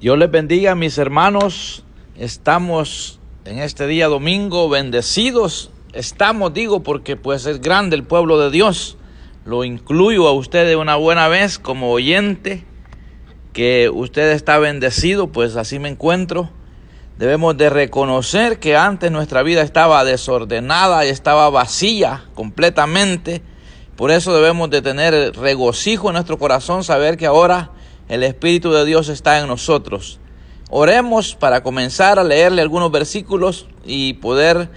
Dios les bendiga, mis hermanos. Estamos en este día domingo bendecidos. Estamos, digo, porque pues es grande el pueblo de Dios. Lo incluyo a usted de una buena vez como oyente, que usted está bendecido, pues así me encuentro. Debemos de reconocer que antes nuestra vida estaba desordenada y estaba vacía completamente. Por eso debemos de tener regocijo en nuestro corazón, saber que ahora el Espíritu de Dios está en nosotros. Oremos para comenzar a leerle algunos versículos y poder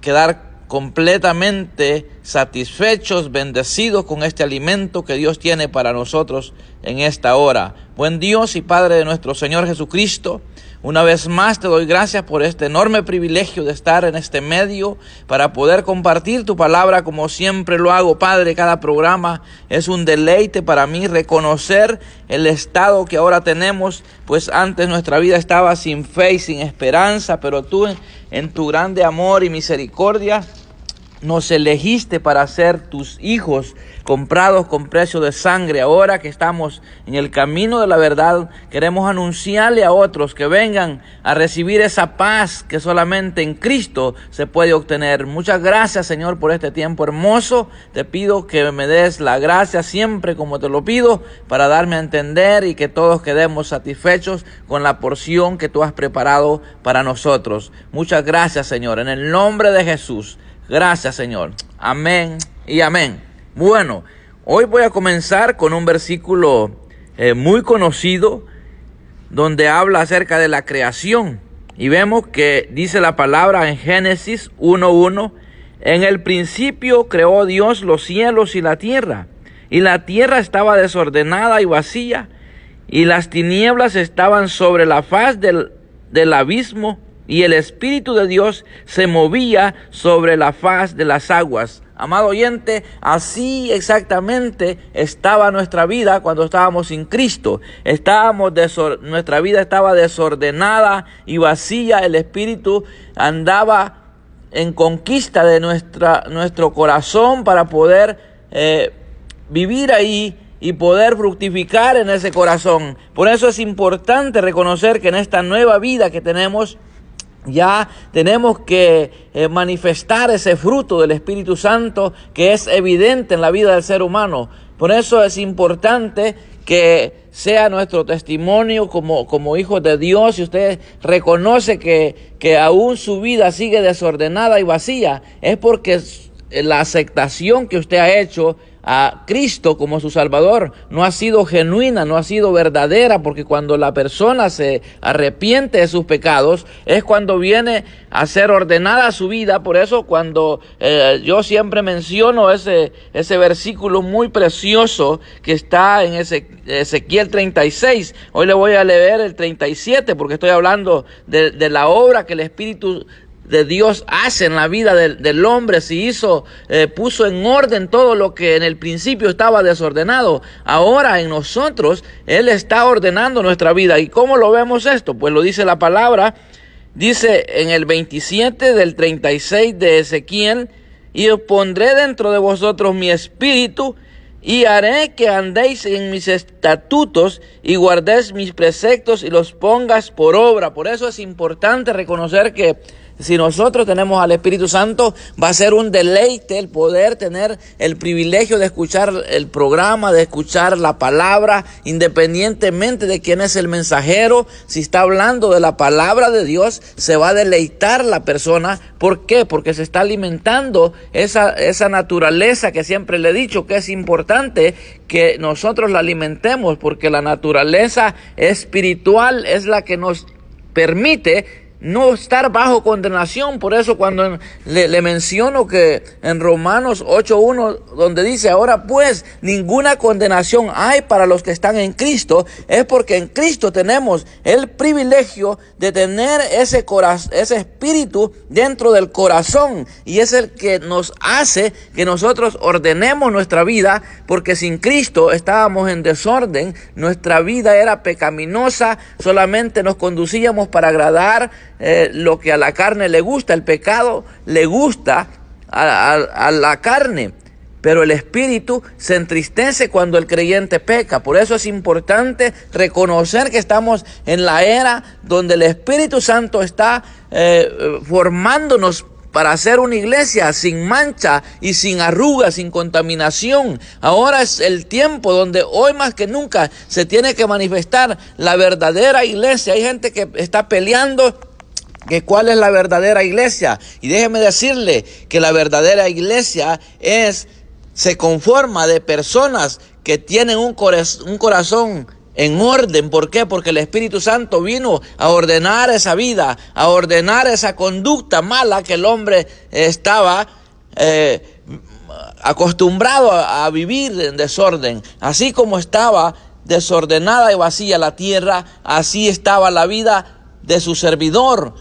quedar completamente satisfechos, bendecidos con este alimento que Dios tiene para nosotros en esta hora. Buen Dios y Padre de nuestro Señor Jesucristo. Una vez más te doy gracias por este enorme privilegio de estar en este medio para poder compartir tu palabra como siempre lo hago, Padre. Cada programa es un deleite para mí reconocer el estado que ahora tenemos, pues antes nuestra vida estaba sin fe y sin esperanza, pero tú en tu grande amor y misericordia nos elegiste para ser tus hijos, comprados con precio de sangre. Ahora que estamos en el camino de la verdad, queremos anunciarle a otros que vengan a recibir esa paz que solamente en Cristo se puede obtener. Muchas gracias, Señor, por este tiempo hermoso. Te pido que me des la gracia siempre como te lo pido para darme a entender y que todos quedemos satisfechos con la porción que tú has preparado para nosotros. Muchas gracias, Señor, en el nombre de Jesús. Gracias Señor. Amén y amén. Bueno, hoy voy a comenzar con un versículo eh, muy conocido donde habla acerca de la creación. Y vemos que dice la palabra en Génesis 1.1, en el principio creó Dios los cielos y la tierra, y la tierra estaba desordenada y vacía, y las tinieblas estaban sobre la faz del, del abismo, y el Espíritu de Dios se movía sobre la faz de las aguas. Amado oyente, así exactamente estaba nuestra vida cuando estábamos sin Cristo. Estábamos nuestra vida estaba desordenada y vacía. El Espíritu andaba en conquista de nuestra, nuestro corazón para poder eh, vivir ahí y poder fructificar en ese corazón. Por eso es importante reconocer que en esta nueva vida que tenemos, ya tenemos que eh, manifestar ese fruto del Espíritu Santo que es evidente en la vida del ser humano. Por eso es importante que sea nuestro testimonio como, como hijos de Dios, si usted reconoce que, que aún su vida sigue desordenada y vacía, es porque la aceptación que usted ha hecho a Cristo como su Salvador no ha sido genuina, no ha sido verdadera, porque cuando la persona se arrepiente de sus pecados es cuando viene a ser ordenada su vida. Por eso cuando eh, yo siempre menciono ese, ese versículo muy precioso que está en ese, Ezequiel 36, hoy le voy a leer el 37 porque estoy hablando de, de la obra que el Espíritu de Dios hace en la vida del, hombre, si hizo, eh, puso en orden todo lo que en el principio estaba desordenado, ahora en nosotros Él está ordenando nuestra vida. ¿Y cómo lo vemos esto? Pues lo dice la palabra, dice en el 27 del 36 de Ezequiel, y os pondré dentro de vosotros mi espíritu, y haré que andéis en mis estatutos y guardéis mis preceptos y los pongas por obra. Por eso es importante reconocer que si nosotros tenemos al Espíritu Santo, va a ser un deleite el poder tener el privilegio de escuchar el programa, de escuchar la palabra, independientemente de quién es el mensajero. Si está hablando de la palabra de Dios, se va a deleitar la persona. ¿Por qué? Porque se está alimentando esa, esa naturaleza que siempre le he dicho que es importante que nosotros la alimentemos, porque la naturaleza espiritual es la que nos permite no estar bajo condenación. Por eso cuando le, menciono que en Romanos 8.1, donde dice, ahora pues ninguna condenación hay para los que están en Cristo, es porque en Cristo tenemos el privilegio de tener ese, ese espíritu dentro del corazón. Y es el que nos hace que nosotros ordenemos nuestra vida, porque sin Cristo estábamos en desorden, nuestra vida era pecaminosa, solamente nos conducíamos para agradar eh, lo que a la carne le gusta, el pecado le gusta a, la carne, pero el espíritu se entristece cuando el creyente peca. Por eso es importante reconocer que estamos en la era donde el Espíritu Santo está eh, formándonos para hacer una iglesia sin mancha y sin arrugas, sin contaminación. Ahora es el tiempo donde hoy más que nunca se tiene que manifestar la verdadera iglesia. Hay gente que está peleando que cuál es la verdadera iglesia. Y déjeme decirle que la verdadera iglesia es, se conforma de personas que tienen un, corazón, un corazón en orden. ¿Por qué? Porque el Espíritu Santo vino a ordenar esa vida, a ordenar esa conducta mala que el hombre estaba eh, acostumbrado a vivir en desorden. Así como estaba desordenada y vacía la tierra, así estaba la vida de su servidor.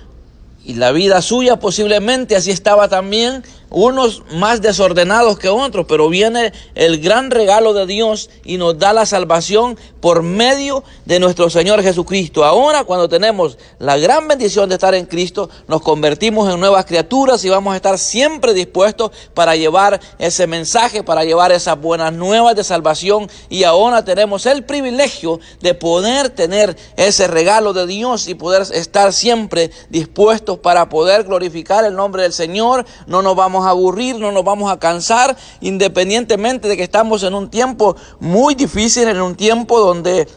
Y la vida suya posiblemente así estaba también unos más desordenados que otros, pero viene el gran regalo de Dios y nos da la salvación por medio de nuestro Señor Jesucristo. Ahora cuando tenemos la gran bendición de estar en Cristo, nos convertimos en nuevas criaturas y vamos a estar siempre dispuestos para llevar ese mensaje, para llevar esas buenas nuevas de salvación y ahora tenemos el privilegio de poder tener ese regalo de Dios y poder estar siempre dispuestos para poder glorificar el nombre del Señor. No nos vamos aburrir, no nos vamos a cansar, independientemente de que estamos en un tiempo muy difícil, en un tiempo donde...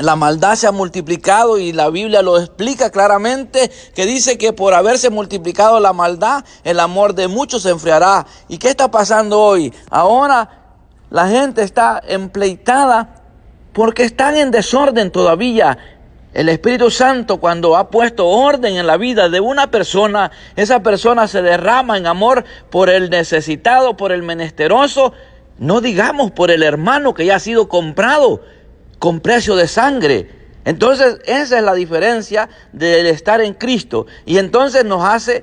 La maldad se ha multiplicado y la Biblia lo explica claramente que dice que por haberse multiplicado la maldad, el amor de muchos se enfriará. ¿Y qué está pasando hoy? Ahora la gente está empleitada porque están en desorden todavía. El Espíritu Santo cuando ha puesto orden en la vida de una persona, esa persona se derrama en amor por el necesitado, por el menesteroso, no digamos por el hermano que ya ha sido comprado con precio de sangre. Entonces esa es la diferencia del estar en Cristo y entonces nos hace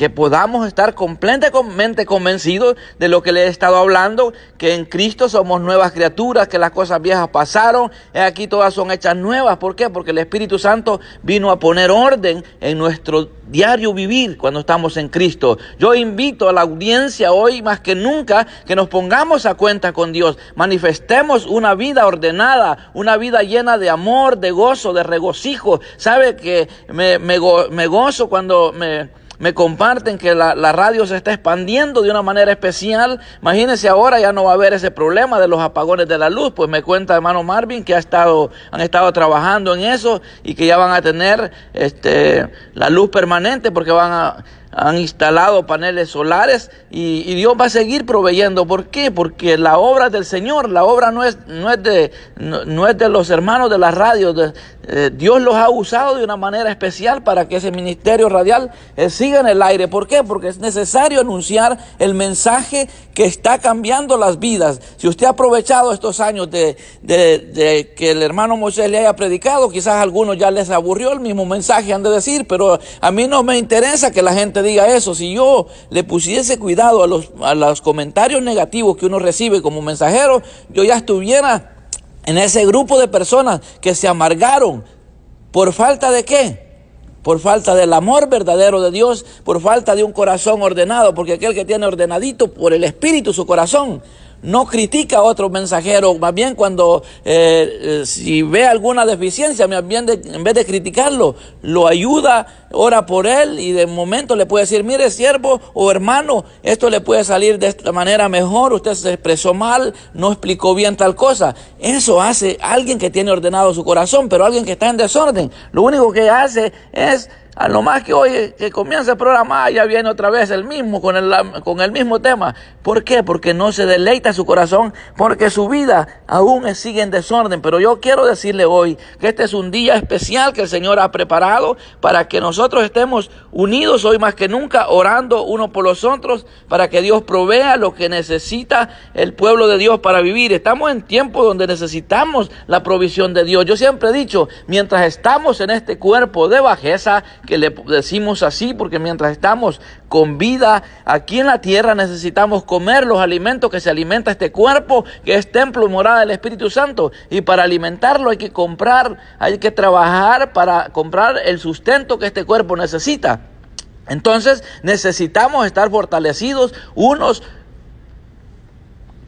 que podamos estar completamente convencidos de lo que le he estado hablando, que en Cristo somos nuevas criaturas, que las cosas viejas pasaron, y aquí todas son hechas nuevas. ¿Por qué? Porque el Espíritu Santo vino a poner orden en nuestro diario vivir cuando estamos en Cristo. Yo invito a la audiencia hoy más que nunca que nos pongamos a cuenta con Dios, manifestemos una vida ordenada, una vida llena de amor, de gozo, de regocijo. ¿Sabe que me, me gozo cuando me me comparten que la, la, radio se está expandiendo de una manera especial. Imagínense ahora ya no va a haber ese problema de los apagones de la luz. Pues me cuenta hermano Marvin que ha estado, han estado trabajando en eso y que ya van a tener este, la luz permanente porque van a han instalado paneles solares y, Dios va a seguir proveyendo. ¿Por qué? Porque la obra del Señor, la obra no es, no de, no, de los hermanos de la radio. Eh, Dios los ha usado de una manera especial para que ese ministerio radial eh, siga en el aire. ¿Por qué? Porque es necesario anunciar el mensaje que está cambiando las vidas. Si usted ha aprovechado estos años de, de que el hermano Moisés le haya predicado, quizás a algunos ya les aburrió el mismo mensaje, han de decir, pero a mí no me interesa que la gente diga eso. Si yo le pusiese cuidado a los, a los comentarios negativos que uno recibe como mensajero, yo ya estuviera en ese grupo de personas que se amargaron. ¿Por falta de qué? Por falta del amor verdadero de Dios, por falta de un corazón ordenado, porque aquel que tiene ordenadito por el Espíritu su corazón, no critica a otro mensajero, más bien cuando eh, eh, si ve alguna deficiencia, más bien en vez de criticarlo, lo ayuda, ora por él y de momento le puede decir, mire siervo o hermano, esto le puede salir de esta manera mejor, usted se expresó mal, no explicó bien tal cosa. Eso hace alguien que tiene ordenado su corazón, pero alguien que está en desorden, lo único que hace es a ah, lo más que hoy que comienza el programa, ya viene otra vez el mismo, con el, con el mismo tema. ¿Por qué? Porque no se deleita su corazón, porque su vida aún sigue en desorden. Pero yo quiero decirle hoy que este es un día especial que el Señor ha preparado para que nosotros estemos unidos hoy más que nunca, orando uno por los otros, para que Dios provea lo que necesita el pueblo de Dios para vivir. Estamos en tiempos donde necesitamos la provisión de Dios. Yo siempre he dicho, mientras estamos en este cuerpo de bajeza, que le decimos así porque mientras estamos con vida aquí en la tierra necesitamos comer los alimentos que se alimenta este cuerpo, que es templo y morada del Espíritu Santo. Y para alimentarlo hay que comprar, hay que trabajar para comprar el sustento que este cuerpo necesita. Entonces necesitamos estar fortalecidos unos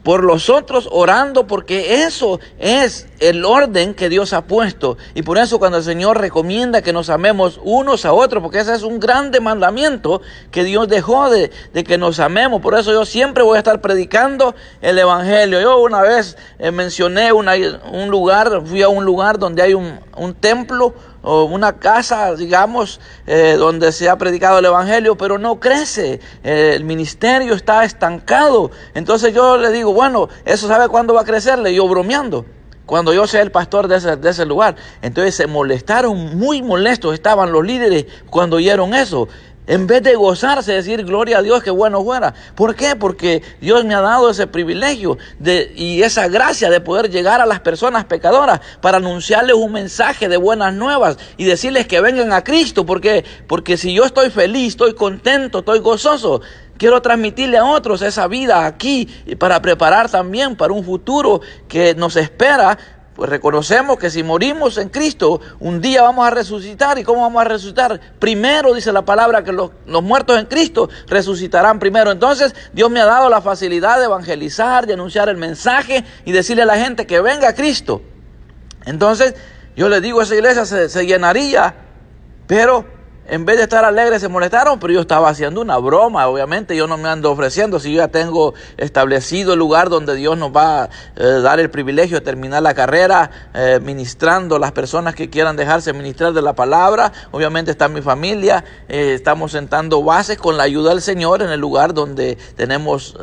por los otros orando, porque eso es el orden que Dios ha puesto. Y por eso cuando el Señor recomienda que nos amemos unos a otros, porque ese es un gran mandamiento que Dios dejó de, que nos amemos. Por eso yo siempre voy a estar predicando el Evangelio. Yo una vez eh, mencioné un lugar, fui a un lugar donde hay un, un templo o una casa, digamos, eh, donde se ha predicado el Evangelio, pero no crece, eh, el ministerio está estancado. Entonces yo le digo, bueno, ¿eso sabe cuándo va a crecer? Le digo bromeando. Cuando yo sea el pastor de ese, de ese lugar. Entonces se molestaron, muy molestos estaban los líderes cuando oyeron eso. En vez de gozarse, decir gloria a Dios, que bueno fuera. ¿Por qué? Porque Dios me ha dado ese privilegio y esa gracia de poder llegar a las personas pecadoras para anunciarles un mensaje de buenas nuevas y decirles que vengan a Cristo. ¿Por Porque si yo estoy feliz, estoy contento, estoy gozoso, quiero transmitirle a otros esa vida aquí para preparar también para un futuro que nos espera pues reconocemos que si morimos en Cristo, un día vamos a resucitar. ¿Y cómo vamos a resucitar? Primero dice la palabra que los, muertos en Cristo resucitarán primero. Entonces Dios me ha dado la facilidad de evangelizar, de anunciar el mensaje y decirle a la gente que venga a Cristo. Entonces yo le digo a esa iglesia, se llenaría, pero en vez de estar alegres se molestaron, pero yo estaba haciendo una broma, obviamente yo no me ando ofreciendo, si yo ya tengo establecido el lugar donde Dios nos va a eh, dar el privilegio de terminar la carrera, ministrando eh, ministrando las personas que quieran dejarse ministrar de la palabra, obviamente está mi familia, eh, estamos sentando bases con la ayuda del Señor en el lugar donde tenemos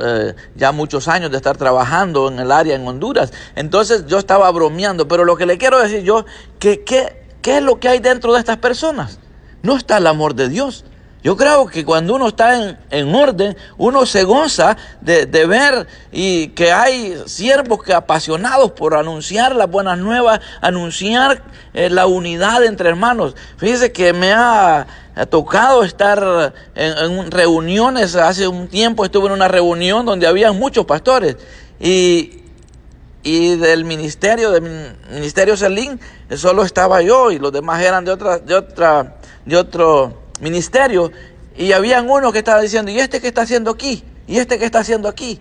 ya muchos años de estar trabajando en el área en Honduras. Entonces yo estaba bromeando, pero lo que le quiero decir yo, que, ¿qué, qué es lo que hay dentro de estas personas? no está el amor de Dios. Yo creo que cuando uno está en, orden, uno se goza de, ver y que hay siervos que apasionados por anunciar las buenas nuevas, anunciar eh, la unidad entre hermanos. Fíjese que me ha, tocado estar en, en reuniones, hace un tiempo estuve en una reunión donde había muchos pastores y, y del ministerio, del ministerio Selín, solo estaba yo y los demás eran de otra, de otra, de otro ministerio. Y habían uno que estaba diciendo, ¿y este qué está haciendo aquí? ¿Y este qué está haciendo aquí?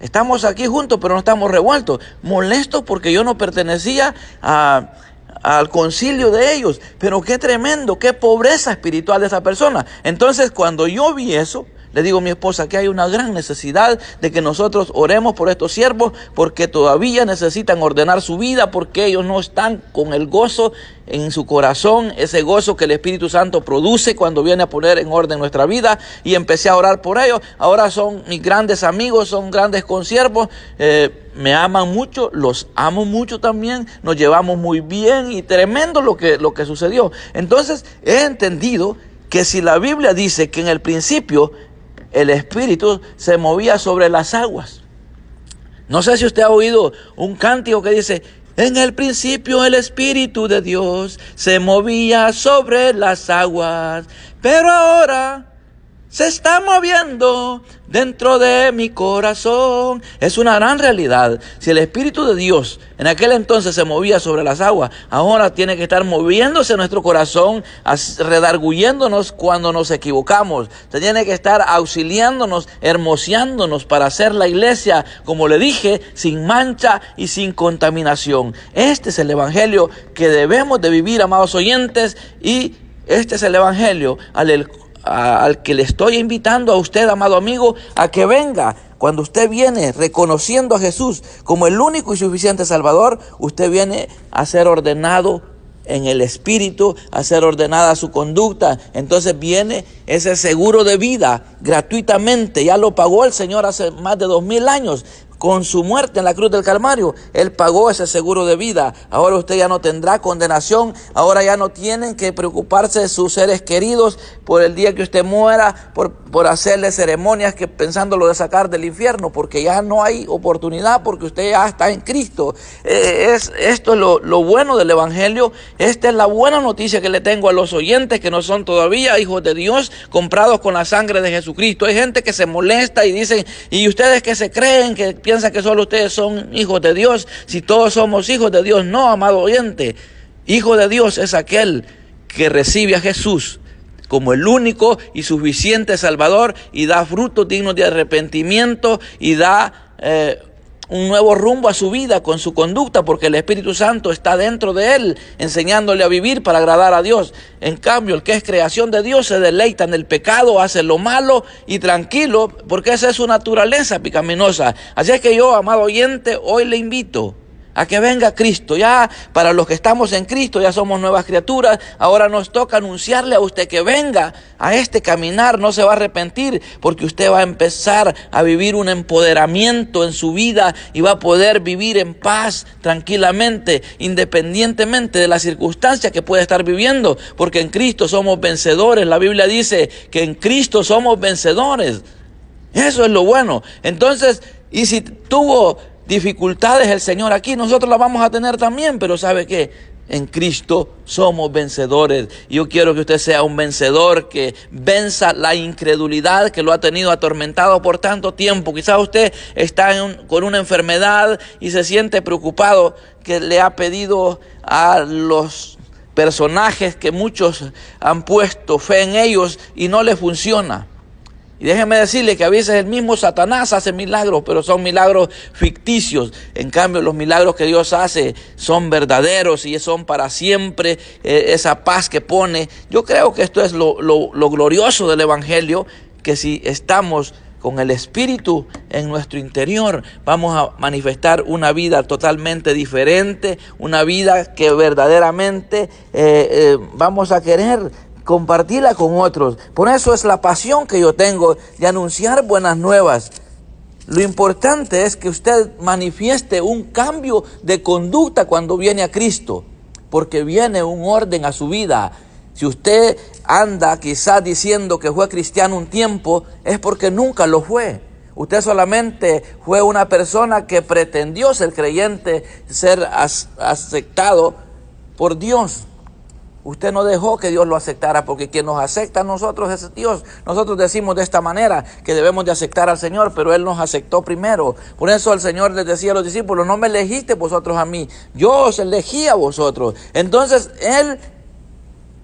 Estamos aquí juntos, pero no estamos revueltos. Molestos porque yo no pertenecía al concilio de ellos. Pero qué tremendo, qué pobreza espiritual de esa persona. Entonces, cuando yo vi eso, le digo a mi esposa que hay una gran necesidad de que nosotros oremos por estos siervos porque todavía necesitan ordenar su vida porque ellos no están con el gozo en su corazón, ese gozo que el Espíritu Santo produce cuando viene a poner en orden nuestra vida y empecé a orar por ellos. Ahora son mis grandes amigos, son grandes consiervos. Eh, me aman mucho, los amo mucho también, nos llevamos muy bien y tremendo lo que, lo que sucedió. Entonces he entendido que si la Biblia dice que en el principio el espíritu se movía sobre las aguas. No sé si usted ha oído un cántico que dice, en el principio el Espíritu de Dios se movía sobre las aguas, pero ahora se está moviendo dentro de mi corazón. Es una gran realidad. Si el Espíritu de Dios en aquel entonces se movía sobre las aguas, ahora tiene que estar moviéndose nuestro corazón, redarguyéndonos cuando nos equivocamos. Se Tiene que estar auxiliándonos, hermoseándonos para hacer la iglesia, como le dije, sin mancha y sin contaminación. Este es el Evangelio que debemos de vivir, amados oyentes, y este es el Evangelio al, el, al que le estoy invitando a usted, amado amigo, a que venga. Cuando usted viene reconociendo a Jesús como el único y suficiente Salvador, usted viene a ser ordenado en el espíritu, a ser ordenada su conducta. Entonces viene ese seguro de vida gratuitamente. Ya lo pagó el Señor hace más de dos mil años. Con su muerte en la cruz del Calvario, Él pagó ese seguro de vida. Ahora usted ya no tendrá condenación. Ahora ya no tienen que preocuparse de sus seres queridos por el día que usted muera, por, por hacerle ceremonias que pensándolo de sacar del infierno, porque ya no hay oportunidad, porque usted ya está en Cristo. Eh, es, esto es lo, bueno del Evangelio. Esta es la buena noticia que le tengo a los oyentes que no son todavía hijos de Dios, comprados con la sangre de Jesucristo. Hay gente que se molesta y dicen, y ustedes que se creen que piensa que solo ustedes son hijos de Dios, si todos somos hijos de Dios. No, amado oyente, hijo de Dios es aquel que recibe a Jesús como el único y suficiente Salvador y da frutos dignos de arrepentimiento y da eh, un nuevo rumbo a su vida con su conducta, porque el Espíritu Santo está dentro de él, enseñándole a vivir para agradar a Dios. En cambio, el que es creación de Dios se deleita en el pecado, hace lo malo y tranquilo, porque esa es su naturaleza picaminosa. Así es que yo, amado oyente, hoy le invito a que venga Cristo. Ya para los que estamos en Cristo, ya somos nuevas criaturas. Ahora nos toca anunciarle a usted que venga a este caminar. No se va a arrepentir porque usted va a empezar a vivir un empoderamiento en su vida y va a poder vivir en paz, tranquilamente, independientemente de las circunstancias que pueda estar viviendo. Porque en Cristo somos vencedores. La Biblia dice que en Cristo somos vencedores. Eso es lo bueno. Entonces, y si tuvo dificultades el Señor aquí, nosotros las vamos a tener también, pero ¿sabe que En Cristo somos vencedores. Yo quiero que usted sea un vencedor que venza la incredulidad que lo ha tenido atormentado por tanto tiempo. Quizás usted está con una enfermedad y se siente preocupado que le ha pedido a los personajes que muchos han puesto fe en ellos y no le funciona. Y déjenme decirle que a veces el mismo Satanás hace milagros, pero son milagros ficticios. En cambio, los milagros que Dios hace son verdaderos y son para siempre eh, esa paz que pone. Yo creo que esto es lo, glorioso del Evangelio, que si estamos con el Espíritu en nuestro interior, vamos a manifestar una vida totalmente diferente, una vida que verdaderamente eh, eh, vamos a querer compartirla con otros. Por eso es la pasión que yo tengo de anunciar buenas nuevas. Lo importante es que usted manifieste un cambio de conducta cuando viene a Cristo, porque viene un orden a su vida. Si usted anda quizás diciendo que fue cristiano un tiempo, es porque nunca lo fue. Usted solamente fue una persona que pretendió ser creyente, ser aceptado por Dios. Usted no dejó que Dios lo aceptara, porque quien nos acepta a nosotros es Dios. Nosotros decimos de esta manera que debemos de aceptar al Señor, pero Él nos aceptó primero. Por eso el Señor les decía a los discípulos, no me elegiste vosotros a mí, yo os elegí a vosotros. Entonces Él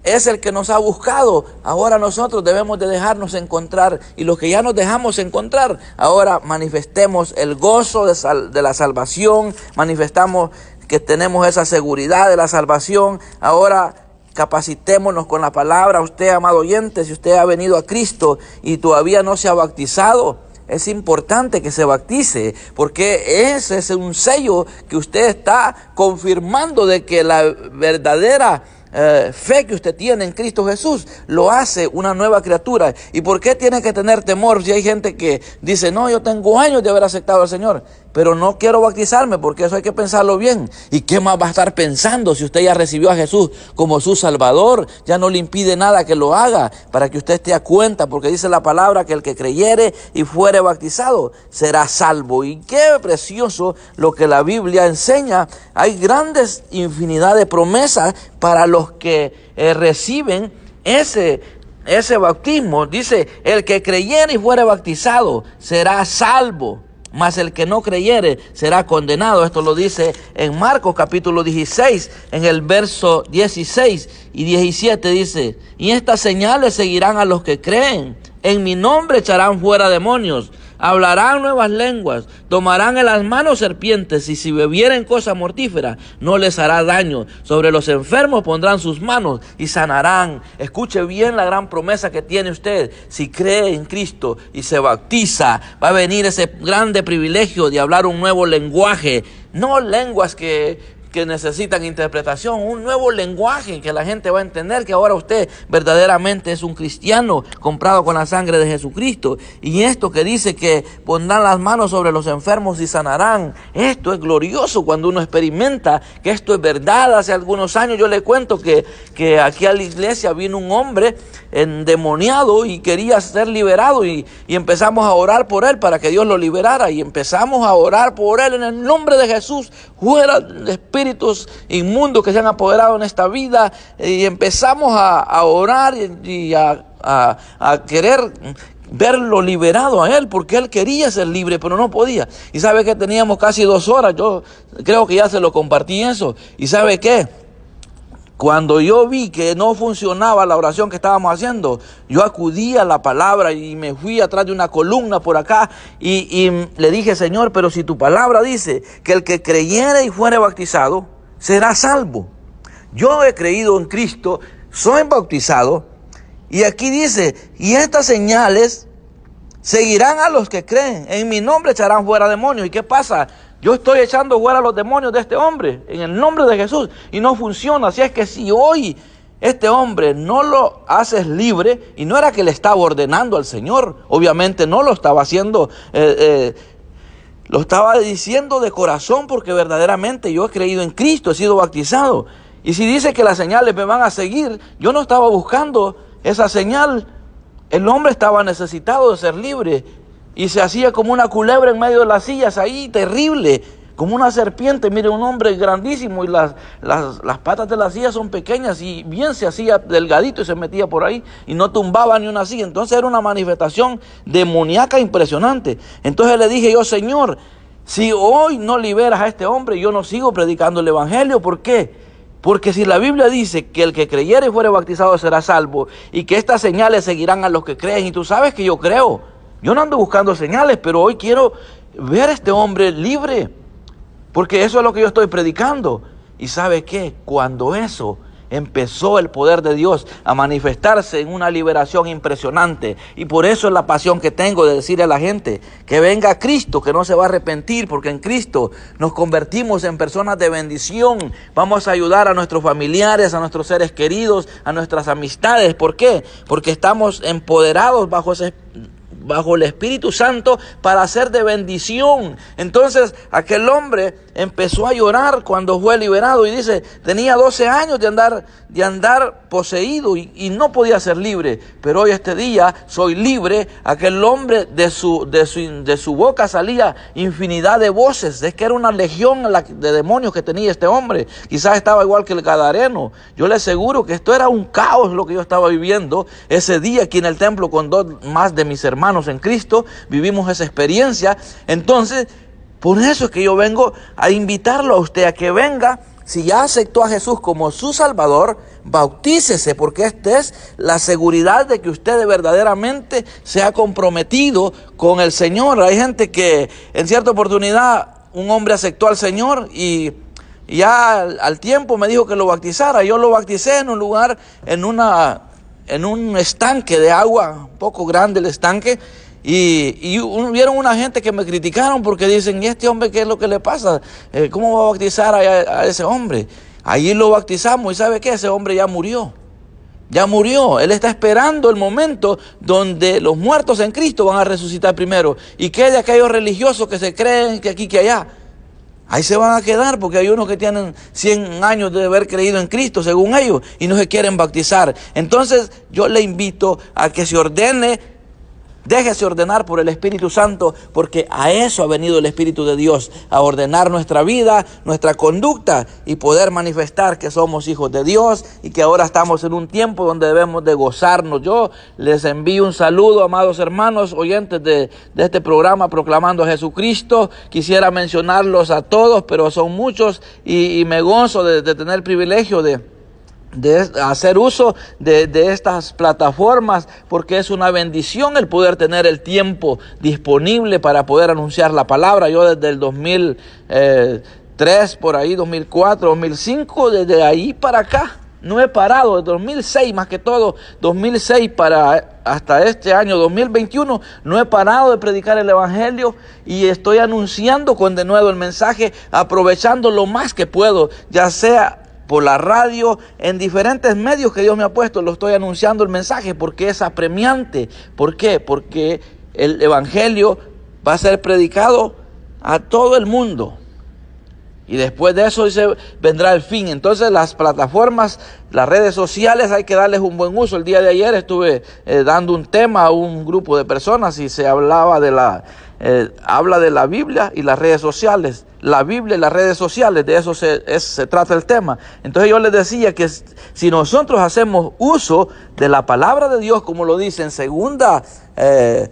es el que nos ha buscado. Ahora nosotros debemos de dejarnos encontrar y los que ya nos dejamos encontrar, ahora manifestemos el gozo de, de la salvación, manifestamos que tenemos esa seguridad de la salvación. Ahora Capacitémonos con la palabra. Usted, amado oyente, si usted ha venido a Cristo y todavía no se ha bautizado, es importante que se bautice, porque ese es un sello que usted está confirmando de que la verdadera eh, fe que usted tiene en Cristo Jesús lo hace una nueva criatura. ¿Y por qué tiene que tener temor si hay gente que dice, no, yo tengo años de haber aceptado al Señor? pero no quiero bautizarme porque eso hay que pensarlo bien. ¿Y qué más va a estar pensando si usted ya recibió a Jesús como su Salvador? Ya no le impide nada que lo haga para que usted esté a cuenta, porque dice la palabra que el que creyere y fuere bautizado será salvo. Y qué precioso lo que la Biblia enseña. Hay grandes infinidad de promesas para los que eh, reciben ese ese bautismo. Dice, el que creyere y fuere bautizado será salvo mas el que no creyere será condenado. Esto lo dice en Marcos capítulo 16, en el verso 16 y 17 dice, y estas señales seguirán a los que creen, en mi nombre echarán fuera demonios hablarán nuevas lenguas, tomarán en las manos serpientes y si bebieren cosas mortíferas, no les hará daño. Sobre los enfermos pondrán sus manos y sanarán. Escuche bien la gran promesa que tiene usted. Si cree en Cristo y se bautiza, va a venir ese grande privilegio de hablar un nuevo lenguaje. No lenguas que que necesitan interpretación, un nuevo lenguaje que la gente va a entender que ahora usted verdaderamente es un cristiano comprado con la sangre de Jesucristo. Y esto que dice que pondrán las manos sobre los enfermos y sanarán, esto es glorioso cuando uno experimenta que esto es verdad. Hace algunos años yo le cuento que, que aquí a la iglesia vino un hombre endemoniado y quería ser liberado y, empezamos a orar por él para que Dios lo liberara y empezamos a orar por él en el nombre de Jesús, fuera de espíritu espíritus inmundos que se han apoderado en esta vida y empezamos a, orar y, a, querer verlo liberado a él, porque él quería ser libre, pero no podía. Y sabe que teníamos casi dos horas, yo creo que ya se lo compartí eso. Y sabe qué, cuando yo vi que no funcionaba la oración que estábamos haciendo, yo acudí a la palabra y me fui atrás de una columna por acá y, le dije, Señor, pero si tu palabra dice que el que creyere y fuere bautizado, será salvo. Yo he creído en Cristo, soy bautizado. Y aquí dice, y estas señales seguirán a los que creen. En mi nombre echarán fuera demonios. ¿Y qué pasa? Yo estoy echando fuera a los demonios de este hombre en el nombre de Jesús y no funciona. Así es que si hoy este hombre no lo haces libre, y no era que le estaba ordenando al Señor, obviamente no lo estaba haciendo, eh, eh, lo estaba diciendo de corazón porque verdaderamente yo he creído en Cristo, he sido bautizado. Y si dice que las señales me van a seguir, yo no estaba buscando esa señal. El hombre estaba necesitado de ser libre y se hacía como una culebra en medio de las sillas ahí, terrible, como una serpiente, mire, un hombre grandísimo y las, las, patas de las sillas son pequeñas y bien se hacía delgadito y se metía por ahí y no tumbaba ni una silla. Entonces era una manifestación demoníaca impresionante. Entonces le dije yo, Señor, si hoy no liberas a este hombre, yo no sigo predicando el Evangelio, ¿por qué? Porque si la Biblia dice que el que creyere y fuere bautizado será salvo y que estas señales seguirán a los que creen, y tú sabes que yo creo, yo no ando buscando señales, pero hoy quiero ver a este hombre libre, porque eso es lo que yo estoy predicando. Y sabe qué, cuando eso empezó el poder de Dios a manifestarse en una liberación impresionante. Y por eso es la pasión que tengo de decirle a la gente que venga Cristo, que no se va a arrepentir, porque en Cristo nos convertimos en personas de bendición. Vamos a ayudar a nuestros familiares, a nuestros seres queridos, a nuestras amistades. ¿Por qué? Porque estamos empoderados bajo ese bajo el Espíritu Santo para ser de bendición. Entonces aquel hombre empezó a llorar cuando fue liberado y dice, tenía 12 años de andar, de andar poseído y, no podía ser libre, pero hoy este día soy libre. Aquel hombre de su, de su, boca salía infinidad de voces, es que era una legión de demonios que tenía este hombre. Quizás estaba igual que el Gadareno. Yo le aseguro que esto era un caos lo que yo estaba viviendo ese día aquí en el templo con dos más de mis hermanos en Cristo, vivimos esa experiencia. Entonces, por eso es que yo vengo a invitarlo a usted a que venga. Si ya aceptó a Jesús como su Salvador, bautícese, porque esta es la seguridad de que usted verdaderamente se ha comprometido con el Señor. Hay gente que en cierta oportunidad un hombre aceptó al Señor y ya al, al tiempo me dijo que lo bautizara. Yo lo bauticé en un lugar, en una en un estanque de agua, un poco grande el estanque, y, y vieron una gente que me criticaron porque dicen, ¿y este hombre qué es lo que le pasa? Eh, ¿Cómo va a bautizar a, ese hombre? Allí lo bautizamos y ¿sabe qué? Ese hombre ya murió. Ya murió. Él está esperando el momento donde los muertos en Cristo van a resucitar primero. ¿Y qué de aquellos religiosos que se creen que aquí, que allá? Ahí se van a quedar porque hay unos que tienen 100 años de haber creído en Cristo, según ellos, y no se quieren bautizar. Entonces yo le invito a que se ordene Déjese ordenar por el Espíritu Santo, porque a eso ha venido el Espíritu de Dios, a ordenar nuestra vida, nuestra conducta y poder manifestar que somos hijos de Dios y que ahora estamos en un tiempo donde debemos de gozarnos. Yo les envío un saludo, amados hermanos, oyentes de, este programa Proclamando a Jesucristo. Quisiera mencionarlos a todos, pero son muchos y, me gozo de tener el privilegio de de hacer uso de, de, estas plataformas porque es una bendición el poder tener el tiempo disponible para poder anunciar la palabra. Yo desde el 2003, eh, por ahí, 2004, 2005, desde ahí para acá. No he parado, de 2006 más que todo, 2006 para eh, hasta este año 2021, no he parado de predicar el Evangelio y estoy anunciando con de nuevo el mensaje, aprovechando lo más que puedo, ya sea por la radio, en diferentes medios que Dios me ha puesto, lo estoy anunciando el mensaje porque es apremiante. ¿Por qué? Porque el Evangelio va a ser predicado a todo el mundo. Y después de eso vendrá el fin. Entonces las plataformas, las redes sociales hay que darles un buen uso. El día de ayer estuve eh, dando un tema a un grupo de personas y se hablaba de la eh, habla de la Biblia y las redes sociales. La Biblia y las redes sociales, de eso se, trata el tema. Entonces yo les decía que si nosotros hacemos uso de la palabra de Dios, como lo dice en segunda eh,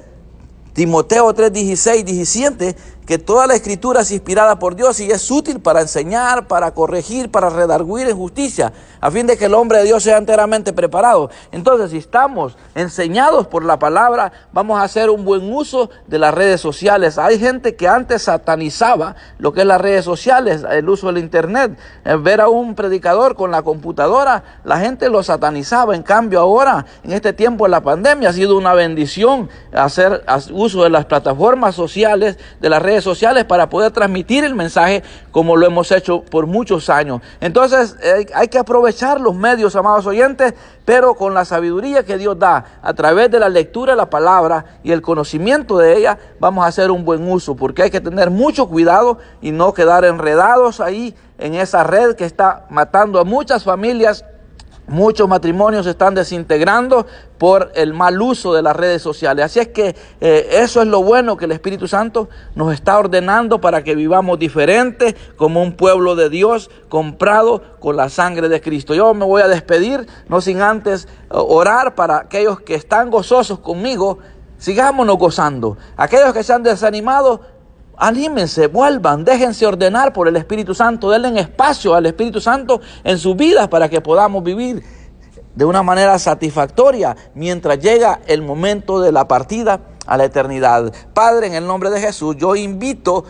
Timoteo 3, 16, 17, que toda la escritura es inspirada por Dios y es útil para enseñar, para corregir, para redarguir en justicia, a fin de que el hombre de Dios sea enteramente preparado. Entonces, si estamos enseñados por la palabra, vamos a hacer un buen uso de las redes sociales. Hay gente que antes satanizaba lo que es las redes sociales, el uso del Internet. Eh, ver a un predicador con la computadora, la gente lo satanizaba. En cambio, ahora, en este tiempo de la pandemia, ha sido una bendición hacer uso de las plataformas sociales, de las redes sociales, para poder transmitir el mensaje como lo hemos hecho por muchos años. Entonces, eh, hay que aprovechar aprovechar los medios, amados oyentes, pero con la sabiduría que Dios da a través de la lectura de la palabra y el conocimiento de ella, vamos a hacer un buen uso, porque hay que tener mucho cuidado y no quedar enredados ahí en esa red que está matando a muchas familias Muchos matrimonios se están desintegrando por el mal uso de las redes sociales. Así es que eh, eso es lo bueno que el Espíritu Santo nos está ordenando para que vivamos diferentes como un pueblo de Dios comprado con la sangre de Cristo. Yo me voy a despedir, no sin antes eh, orar para aquellos que están gozosos conmigo. Sigámonos gozando. Aquellos que se han desanimado, anímense, vuelvan, déjense ordenar por el Espíritu Santo, denle espacio al Espíritu Santo en sus vidas para que podamos vivir de una manera satisfactoria mientras llega el momento de la partida a la eternidad. Padre, en el nombre de Jesús, yo invito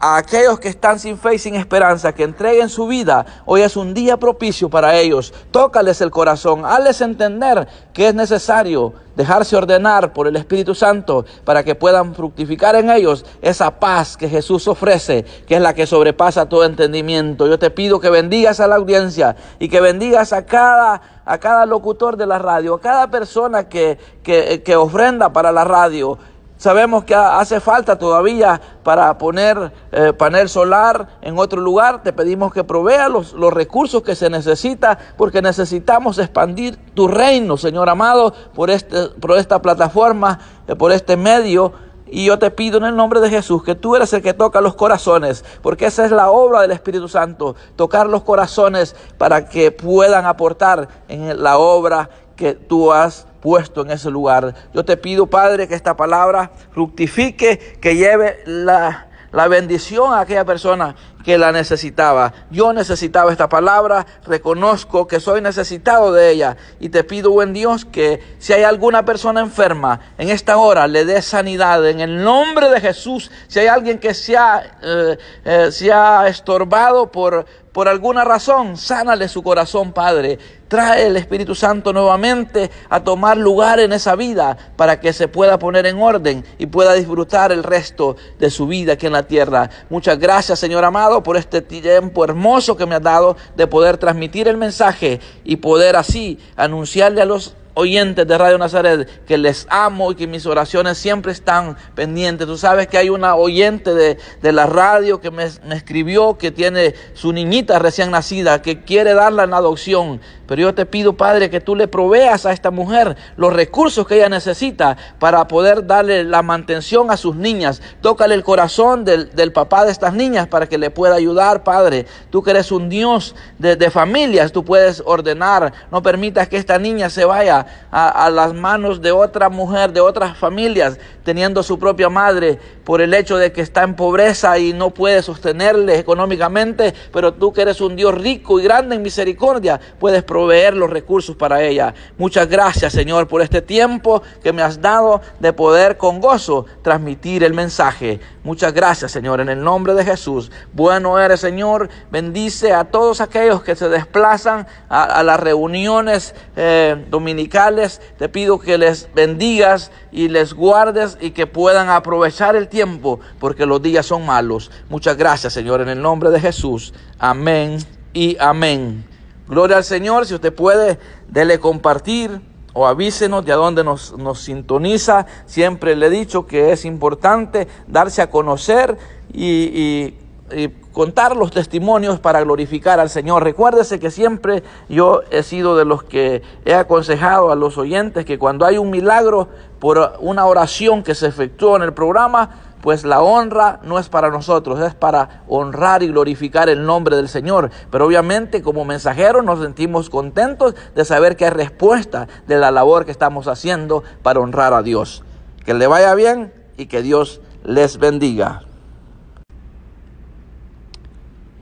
a aquellos que están sin fe y sin esperanza, que entreguen su vida. Hoy es un día propicio para ellos. Tócales el corazón, hazles entender que es necesario dejarse ordenar por el Espíritu Santo para que puedan fructificar en ellos esa paz que Jesús ofrece, que es la que sobrepasa todo entendimiento. Yo te pido que bendigas a la audiencia y que bendigas a cada a cada locutor de la radio, a cada persona que, que ofrenda para la radio Sabemos que hace falta todavía para poner eh, panel solar en otro lugar. Te pedimos que provea los, los recursos que se necesita porque necesitamos expandir tu reino, Señor amado, por, este, por esta plataforma, eh, por este medio. Y yo te pido en el nombre de Jesús que tú eres el que toca los corazones, porque esa es la obra del Espíritu Santo, tocar los corazones para que puedan aportar en la obra que tú has puesto en ese lugar. Yo te pido, Padre, que esta palabra fructifique, que lleve la, la bendición a aquella persona que la necesitaba. Yo necesitaba esta palabra, reconozco que soy necesitado de ella y te pido, buen Dios, que si hay alguna persona enferma en esta hora, le dé sanidad en el nombre de Jesús. Si hay alguien que sea eh, eh, se ha estorbado por por alguna razón, sánale su corazón, Padre. Trae el Espíritu Santo nuevamente a tomar lugar en esa vida para que se pueda poner en orden y pueda disfrutar el resto de su vida aquí en la tierra. Muchas gracias, Señor amado, por este tiempo hermoso que me ha dado de poder transmitir el mensaje y poder así anunciarle a los oyentes de Radio Nazaret que les amo y que mis oraciones siempre están pendientes. Tú sabes que hay una oyente de, la radio que me, me escribió que tiene su niñita recién nacida, que quiere darla en adopción. Pero yo te pido, Padre, que tú le proveas a esta mujer los recursos que ella necesita para poder darle la mantención a sus niñas. Tócale el corazón del, papá de estas niñas para que le pueda ayudar, Padre. Tú que eres un Dios de, familias, tú puedes ordenar. No permitas que esta niña se vaya a, a las manos de otra mujer, de otras familias, teniendo su propia madre por el hecho de que está en pobreza y no puede sostenerle económicamente. Pero tú que eres un Dios rico y grande en misericordia, puedes proveer los recursos para ella. Muchas gracias, Señor, por este tiempo que me has dado de poder con gozo transmitir el mensaje. Muchas gracias, Señor, en el nombre de Jesús. Bueno eres, Señor. Bendice a todos aquellos que se desplazan a, las reuniones eh, dominicales. Te pido que les bendigas y les guardes y que puedan aprovechar el tiempo porque los días son malos. Muchas gracias, Señor, en el nombre de Jesús. Amén y amén. Gloria al Señor, si usted puede, dele compartir o avísenos de a dónde nos, sintoniza. Siempre le he dicho que es importante darse a conocer y, y contar los testimonios para glorificar al Señor. Recuérdese que siempre yo he sido de los que he aconsejado a los oyentes que cuando hay un milagro por una oración que se efectuó en el programa, pues la honra no es para nosotros, es para honrar y glorificar el nombre del Señor. Pero obviamente como mensajeros nos sentimos contentos de saber que hay respuesta de la labor que estamos haciendo para honrar a Dios. Que le vaya bien y que Dios les bendiga.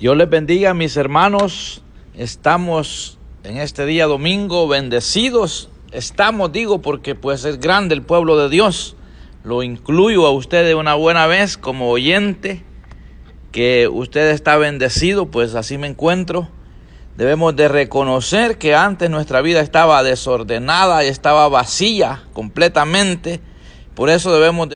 Dios les bendiga, mis hermanos. Estamos en este día domingo bendecidos. Estamos, digo, porque pues es grande el pueblo de Dios lo incluyo a usted de una buena vez como oyente, que usted está bendecido, pues así me encuentro. Debemos de reconocer que antes nuestra vida estaba desordenada, y estaba vacía completamente. Por eso debemos de